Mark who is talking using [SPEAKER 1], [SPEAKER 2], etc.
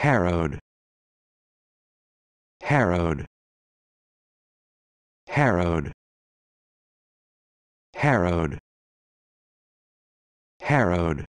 [SPEAKER 1] harrowed harrowed harrowed harrowed harrowed